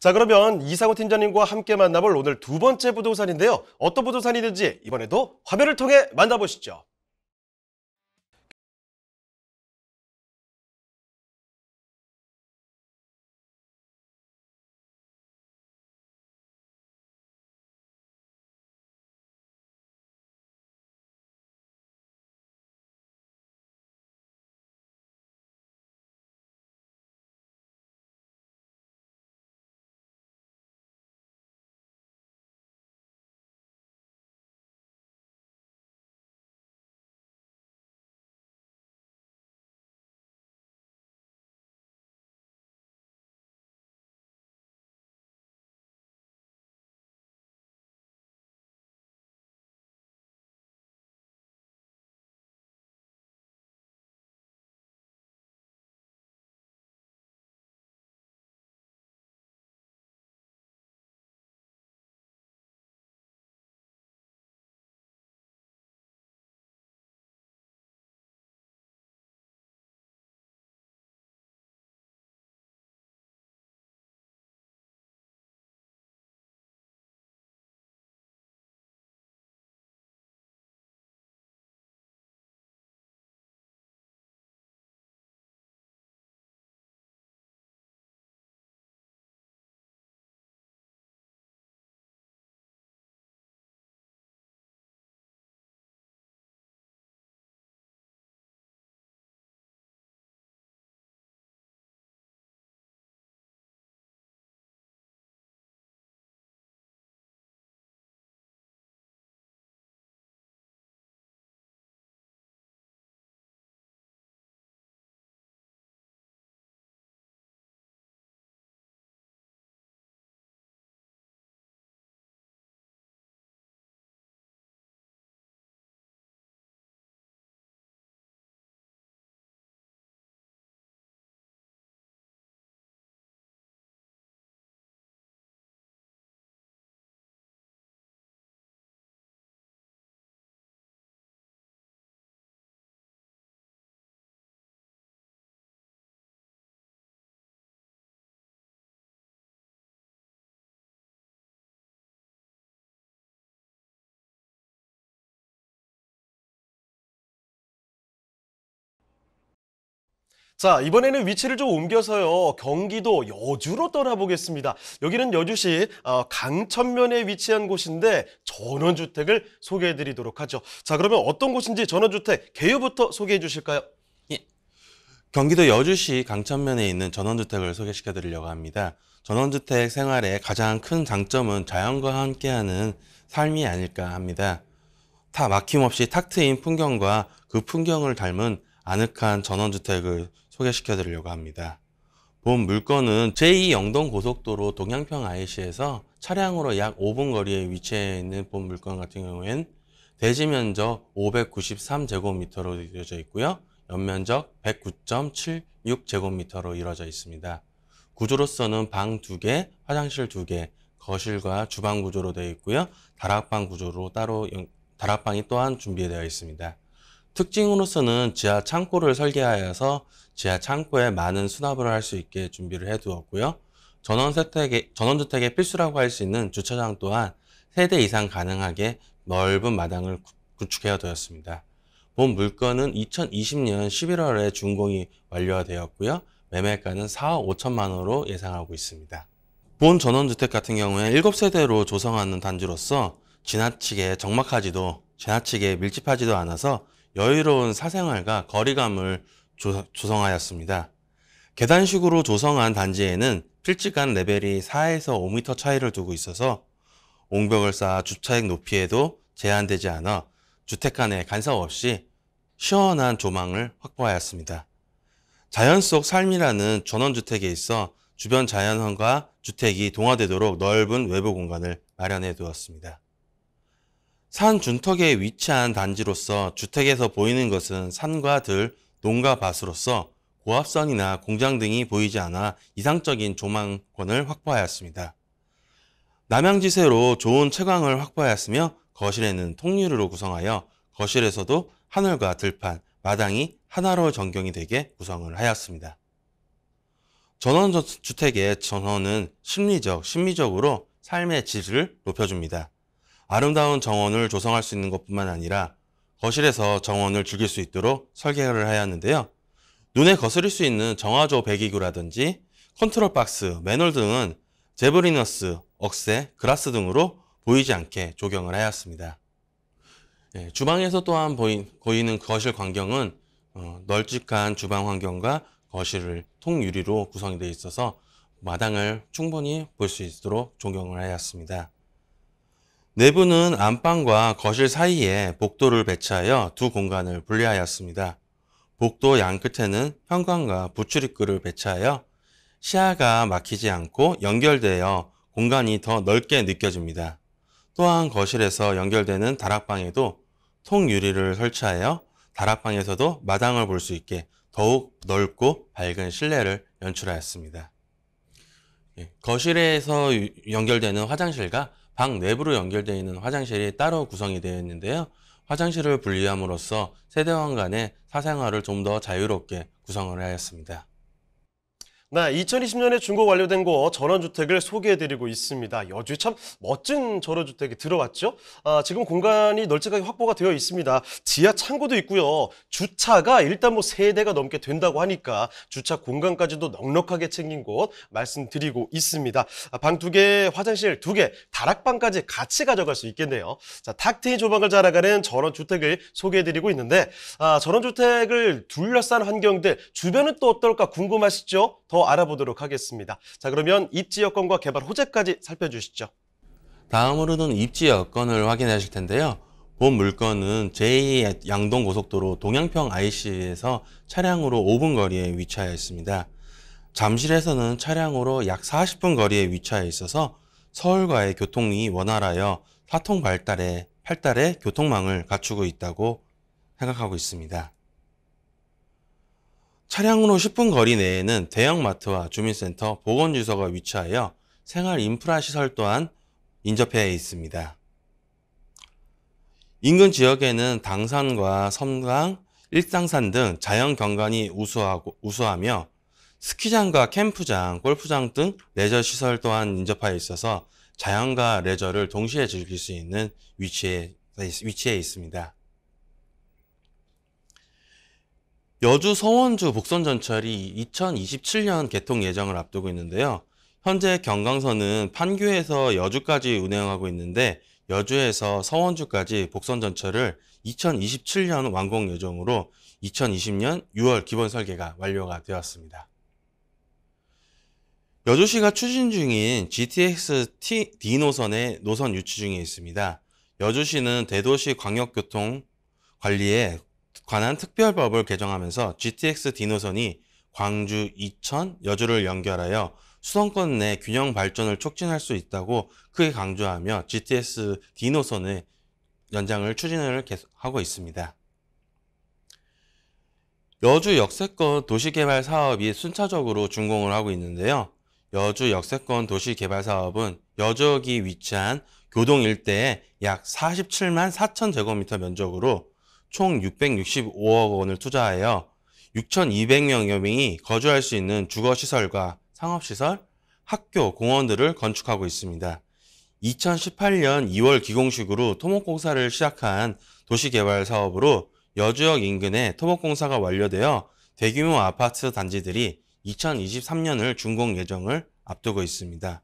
자, 그러면 이상호 팀장님과 함께 만나볼 오늘 두 번째 부동산인데요. 어떤 부동산이든지 이번에도 화면을 통해 만나보시죠. 자, 이번에는 위치를 좀 옮겨서요. 경기도 여주로 떠나보겠습니다. 여기는 여주시 어, 강천면에 위치한 곳인데 전원주택을 소개해드리도록 하죠. 자, 그러면 어떤 곳인지 전원주택 개요부터 소개해 주실까요? 예. 경기도 여주시 강천면에 있는 전원주택을 소개시켜 드리려고 합니다. 전원주택 생활의 가장 큰 장점은 자연과 함께하는 삶이 아닐까 합니다. 다 막힘없이 탁 트인 풍경과 그 풍경을 닮은 아늑한 전원주택을 소개시켜 드리려고 합니다. 본 물건은 제2영동고속도로 동양평 IC에서 차량으로 약 5분 거리에 위치해 있는 본 물건 같은 경우엔 대지 면적 593제곱미터로 이루어져 있고요. 연면적 109.76제곱미터로 이루어져 있습니다. 구조로서는 방 2개, 화장실 2개, 거실과 주방 구조로 되어 있고요. 다락방 구조로 따로 다락방이 또한 준비되어 있습니다. 특징으로서는 지하 창고를 설계하여서 지하 창고에 많은 수납을 할 수 있게 준비를 해 두었고요. 전원주택의, 전원주택의 필수라고 할 수 있는 주차장 또한 세대 이상 가능하게 넓은 마당을 구축해 두었습니다. 본 물건은 2020년 11월에 준공이 완료 되었고요. 매매가는 4억 5천만 원으로 예상하고 있습니다. 본 전원주택 같은 경우에 7세대로 조성하는 단지로서 지나치게 적막하지도 지나치게 밀집하지도 않아서 여유로운 사생활과 거리감을 조, 조성하였습니다. 계단식으로 조성한 단지에는 필지간 레벨이 4에서 5m 차이를 두고 있어서 옹벽을 쌓아 주차액 높이에도 제한되지 않아 주택 간의 간섭 없이 시원한 조망을 확보하였습니다. 자연 속 삶이라는 전원주택에 있어 주변 자연과 주택이 동화되도록 넓은 외부 공간을 마련해 두었습니다. 산 준턱에 위치한 단지로서 주택에서 보이는 것은 산과 들, 농가 밭으로서 고압선이나 공장 등이 보이지 않아 이상적인 조망권을 확보하였습니다. 남양지세로 좋은 채광을 확보하였으며 거실에는 통유리로 구성하여 거실에서도 하늘과 들판, 마당이 하나로 전경이 되게 구성을 하였습니다. 전원주택의 전원은 심리적, 심미적으로 삶의 질을 높여줍니다. 아름다운 정원을 조성할 수 있는 것뿐만 아니라 거실에서 정원을 즐길 수 있도록 설계를 하였는데요. 눈에 거스릴 수 있는 정화조 배기구라든지 컨트롤 박스, 맨홀 등은 제브리너스, 억새, 그라스 등으로 보이지 않게 조경을 하였습니다. 예, 주방에서 또한 보이, 보이는 거실 광경은 어, 널찍한 주방 환경과 거실을 통유리로 구성 되어 있어서 마당을 충분히 볼 수 있도록 조경을 하였습니다. 내부는 안방과 거실 사이에 복도를 배치하여 두 공간을 분리하였습니다. 복도 양끝에는 현관과 부출입구를 배치하여 시야가 막히지 않고 연결되어 공간이 더 넓게 느껴집니다. 또한 거실에서 연결되는 다락방에도 통유리를 설치하여 다락방에서도 마당을 볼 수 있게 더욱 넓고 밝은 실내를 연출하였습니다. 예, 거실에서 연결되는 화장실과 방 내부로 연결되어 있는 화장실이 따로 구성이 되어 있는데요. 화장실을 분리함으로써 세대원 간의 사생활을 좀 더 자유롭게 구성을 하였습니다. 네, 2020년에 준고 완료된 거 전원주택을 소개해드리고 있습니다. 여주에 참 멋진 전원주택이 들어왔죠? 아, 지금 공간이 널찍하게 확보가 되어 있습니다. 지하 창고도 있고요. 주차가 일단 뭐 세대가 넘게 된다고 하니까 주차 공간까지도 넉넉하게 챙긴 곳 말씀드리고 있습니다. 아, 방두 개, 화장실 두 개, 다락방까지 같이 가져갈 수 있겠네요. 자, 탁트인 조망을 자라가는 전원주택을 소개해드리고 있는데 아, 전원주택을 둘러싼 환경들, 주변은 또 어떨까 궁금하시죠? 더더 알아보도록 하겠습니다. 자, 그러면 입지 여건과 개발 호재까지 살펴주시죠. 다음으로는 입지 여건을 확인하실 텐데요. 본 물건은 제2 양동 고속도로 동양평 IC에서 차량으로 5분 거리에 위치하여 있습니다. 잠실에서는 차량으로 약 40분 거리에 위치하여 있어서 서울과의 교통이 원활하여 사통 발달에, 팔달의 교통망을 갖추고 있다고 생각하고 있습니다. 차량으로 10분 거리 내에는 대형마트와 주민센터, 보건주소가 위치하여 생활 인프라 시설 또한 인접해 있습니다. 인근 지역에는 당산과 섬강, 일상산 등 자연 경관이 우수하고, 우수하며 스키장과 캠프장, 골프장 등 레저 시설 또한 인접하여 있어서 자연과 레저를 동시에 즐길 수 있는 위치에, 위치에 있습니다. 여주 서원주 복선전철이 2027년 개통 예정을 앞두고 있는데요. 현재 경강선은 판교에서 여주까지 운행하고 있는데 여주에서 서원주까지 복선전철을 2027년 완공 예정으로 2020년 6월 기본 설계가 완료가 되었습니다. 여주시가 추진 중인 GTX T D 노선의 노선 유치 중에 있습니다. 여주시는 대도시 광역교통 관리에 관한 특별법을 개정하면서 GTX 디노선이 광주, 이천, 여주를 연결하여 수성권내 균형 발전을 촉진할 수 있다고 크게 강조하며 GTX 디노선의 연장을 추진을 계속 하고 있습니다. 여주 역세권 도시개발 사업이 순차적으로 준공을 하고 있는데요. 여주 역세권 도시개발 사업은 여주역이 위치한 교동 일대에 약 47만 4천 제곱미터 면적으로 총 665억 원을 투자하여 6,200명여 명이 거주할 수 있는 주거시설과 상업시설, 학교, 공원들을 건축하고 있습니다. 2018년 2월 기공식으로 토목공사를 시작한 도시개발 사업으로 여주역 인근에 토목공사가 완료되어 대규모 아파트 단지들이 2023년을 준공 예정을 앞두고 있습니다.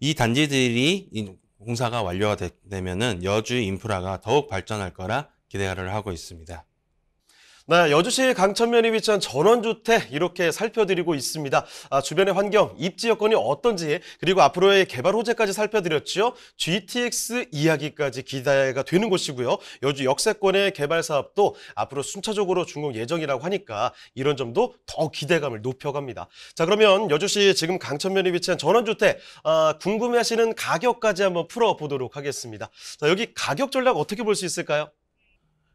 이 단지들이 공사가 완료가 되면 여주 인프라가 더욱 발전할 거라 기대를 하고 있습니다. 네, 여주시 강천면에 위치한 전원주택 이렇게 살펴드리고 있습니다. 아, 주변의 환경, 입지 여건이 어떤지 그리고 앞으로의 개발 호재까지 살펴드렸지요. GTX 이야기까지 기대가 되는 곳이고요. 여주 역세권의 개발 사업도 앞으로 순차적으로 준공 예정이라고 하니까 이런 점도 더 기대감을 높여갑니다. 자, 그러면 여주시 지금 강천면에 위치한 전원주택 아, 궁금해하시는 가격까지 한번 풀어보도록 하겠습니다. 자, 여기 가격 전략 어떻게 볼 수 있을까요?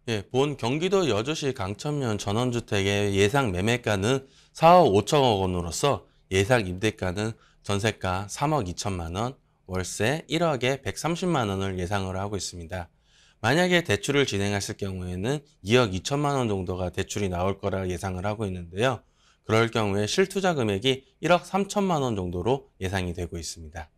예, 본 경기도 여주시 강천면 전원주택의 예상 매매가는 4억 5천억 원으로서 예상 임대가는 전세가 3억 2천만 원, 월세 1억에 130만 원을 예상을 하고 있습니다. 만약에 대출을 진행했을 경우에는 2억 2천만 원 정도가 대출이 나올 거라 예상을 하고 있는데요. 그럴 경우에 실투자 금액이 1억 3천만 원 정도로 예상이 되고 있습니다.